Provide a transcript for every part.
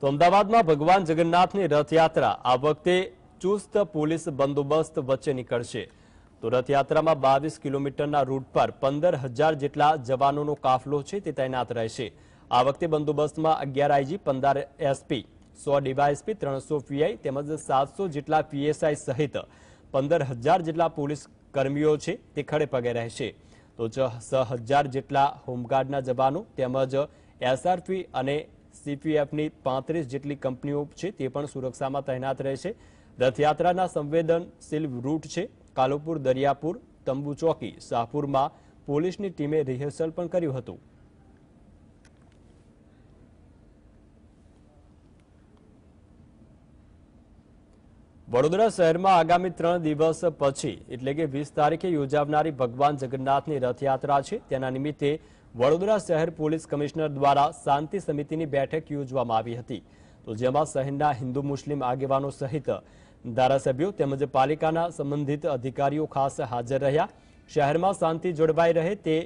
તો અમદાવાદમાં ભગવાન જગન્નાથની રથયાત્રા આ વખતે ચુસ્ત પોલીસ બંદોબસ્ત વચ્ચે નીકળશે તો રથયાત્રામાં બાવીસ કિલોમીટરના રૂટ પર પંદર હજાર જેટલા જવાનોનો કાફલો છે તે તૈનાત રહેશે આ વખતે બંદોબસ્તમાં અગિયાર આઈજી પંદર એસપી સો ડીવાયએસપી ત્રણસો પીઆઈ તેમજ સાતસો જેટલા પીએસઆઈ સહિત પંદર હજાર જેટલા પોલીસ કર્મીઓ છે તે ખડે પગે રહેશે તો છ હજાર જેટલા હોમગાર્ડના જવાનો તેમજ એસઆરપી અને સીપીએફની પાંત્રીસ જેટલી કંપનીઓ છે તે પણ સુરક્ષામાં તહેનાત રહે રથયાત્રાના સંવેદનશીલ રૂટ છે કાલુપુર દરિયાપુર તંબુ ચોકી શાહપુરમાં પોલીસની ટીમે રિહર્સલ પણ કર્યું હતું વડોદરા શહેરમાં આગામી ત્રણ દિવસ પછી એટલે કે વીસ તારીખે યોજાનારી ભગવાન જગન્નાથની રથયાત્રા છે તેના નિમિત્તે વડોદરા શહેર પોલીસ કમિશનર દ્વારા શાંતિ સમિતિની બેઠક યોજવામાં આવી હતી તો જેમાં શહેરના હિન્દુ મુસ્લિમ આગેવાનો સહિત ધારાસભ્યો તેમજ પાલિકાના સંબંધિત અધિકારીઓ ખાસ હાજર રહ્યા શહેરમાં શાંતિ જળવાય રહે તે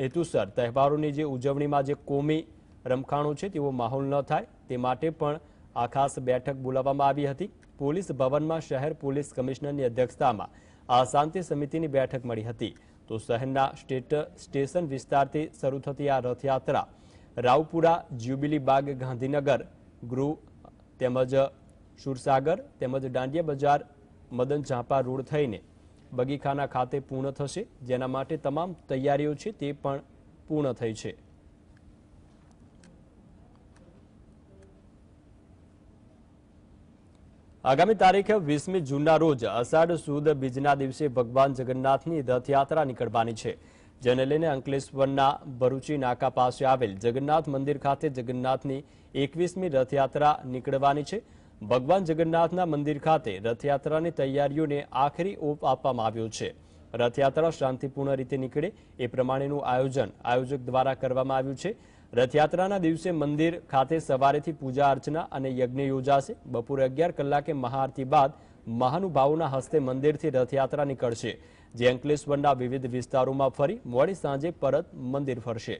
હેતુસર તહેવારોની જે ઉજવણીમાં જે કોમી રમખાણો છે તેવો માહોલ ન થાય તે માટે પણ આ ખાસ બેઠક બોલાવવામાં આવી હતી પોલીસ ભવનમાં શહેર પોલીસ કમિશનરની અધ્યક્ષતામાં આ શાંતિ સમિતિની બેઠક મળી હતી તો શહેરના સ્ટેટ સ્ટેશન વિસ્તારથી શરૂ થતી આ રથયાત્રા રાવપુરા જ્યુબિલી બાગ ગાંધીનગર ગૃહ તેમજ સુરસાગર તેમજ દાંડિયા બજાર મદન ઝાંપા રોડ થઈને બગીખાના ખાતે પૂર્ણ થશે જેના માટે તમામ તૈયારીઓ છે તે પણ પૂર્ણ થઈ છે આગામી તારીખ વીસમી જૂનના રોજ અષાઢ સુદ બીજના દિવસે ભગવાન જગન્નાથની રથયાત્રા નીકળવાની છે જેને લઈને અંકલેશ્વરના ભરૂચી નાકા પાસે આવેલ જગન્નાથ મંદિર ખાતે જગન્નાથની એકવીસમી રથયાત્રા નીકળવાની છે ભગવાન જગન્નાથના મંદિર ખાતે રથયાત્રાની તૈયારીઓને આખરી ઓપ આપવામાં આવ્યો છે રથયાત્રા શાંતિપૂર્ણ રીતે નીકળે એ પ્રમાણેનું આયોજન આયોજક દ્વારા કરવામાં આવ્યું છે રથયાત્રાના દિવસે મંદિર ખાતે સવારેથી પૂજા અર્ચના અને યજ્ઞ યોજાશે બપોરે અગિયાર કલાકે મહાઆરતી બાદ મહાનુભાવોના હસ્તે મંદિરથી રથયાત્રા નીકળશે જે અંકલેશ્વરના વિવિધ વિસ્તારોમાં ફરી મોડી સાંજે પરત મંદિર ફરશે